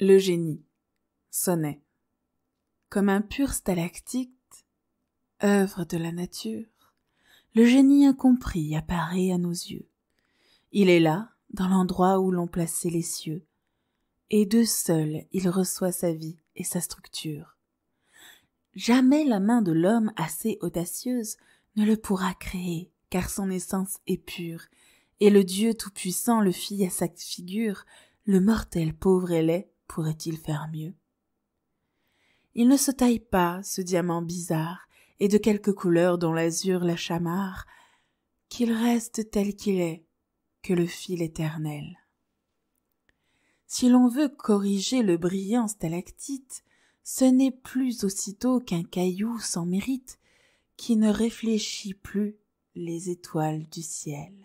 Le génie sonnait. Comme un pur stalactite, œuvre de la nature, le génie incompris apparaît à nos yeux. Il est là, dans l'endroit où l'on placé les cieux, et d'eux seul il reçoit sa vie et sa structure. Jamais la main de l'homme assez audacieuse ne le pourra créer, car son essence est pure, et le Dieu tout-puissant le fit à sa figure, le mortel pauvre et laid pourrait-il faire mieux Il ne se taille pas, ce diamant bizarre, et de quelque couleur dont l'azur la chamarre, qu'il reste tel qu'il est, que le fil éternel. Si l'on veut corriger le brillant stalactite, ce n'est plus aussitôt qu'un caillou sans mérite qui ne réfléchit plus les étoiles du ciel.